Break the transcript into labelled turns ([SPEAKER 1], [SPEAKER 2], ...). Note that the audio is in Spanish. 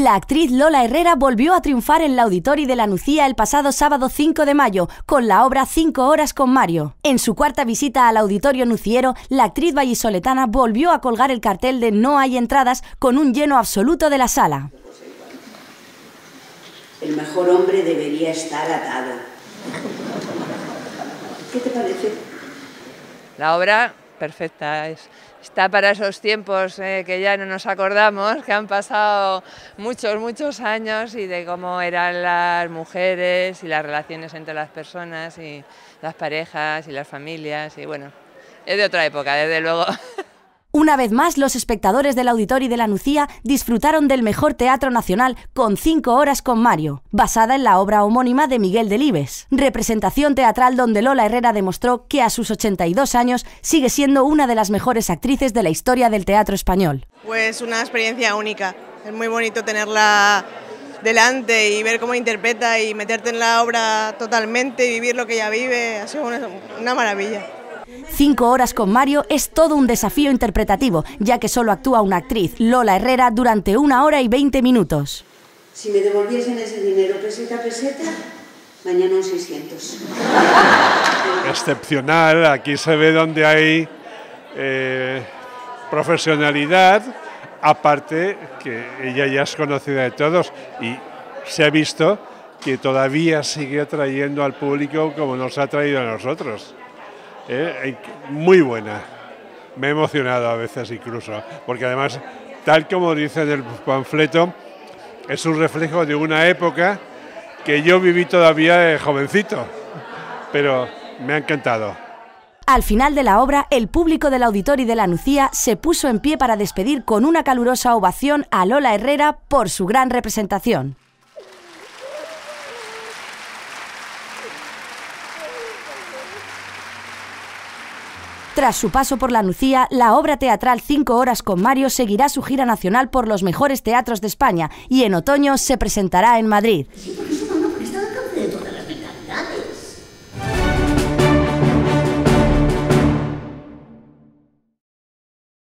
[SPEAKER 1] La actriz Lola Herrera volvió a triunfar en la Auditori de la Nucía el pasado sábado 5 de mayo con la obra Cinco horas con Mario. En su cuarta visita al Auditorio Nuciero, la actriz vallisoletana volvió a colgar el cartel de No hay entradas con un lleno absoluto de la sala. El mejor hombre debería estar atado. ¿Qué te
[SPEAKER 2] parece? La obra perfecta. está para esos tiempos eh, que ya no nos acordamos, que han pasado muchos, muchos años y de cómo eran las mujeres y las relaciones entre las personas y las parejas y las familias. Y bueno, es de otra época, desde luego.
[SPEAKER 1] Una vez más, los espectadores del y de la Nucía disfrutaron del mejor teatro nacional con Cinco Horas con Mario, basada en la obra homónima de Miguel Delibes. Representación teatral donde Lola Herrera demostró que a sus 82 años sigue siendo una de las mejores actrices de la historia del teatro español.
[SPEAKER 3] Pues una experiencia única. Es muy bonito tenerla delante y ver cómo interpreta y meterte en la obra totalmente y vivir lo que ella vive. Ha sido una maravilla.
[SPEAKER 1] Cinco horas con Mario es todo un desafío interpretativo, ya que solo actúa una actriz, Lola Herrera, durante una hora y veinte minutos.
[SPEAKER 3] Si me devolviesen ese dinero peseta a peseta, mañana un 600.
[SPEAKER 4] Excepcional, aquí se ve donde hay eh, profesionalidad, aparte que ella ya es conocida de todos y se ha visto que todavía sigue atrayendo al público como nos ha traído a nosotros. Eh, muy buena. Me he emocionado a veces incluso, porque además, tal como dice en el panfleto, es un reflejo de una época que yo viví todavía jovencito, pero me ha encantado.
[SPEAKER 1] Al final de la obra, el público del auditorio de la Nucía se puso en pie para despedir con una calurosa ovación a Lola Herrera por su gran representación. Tras su paso por la Nucía, la obra teatral Cinco Horas con Mario seguirá su gira nacional por los mejores teatros de España y en otoño se presentará en Madrid.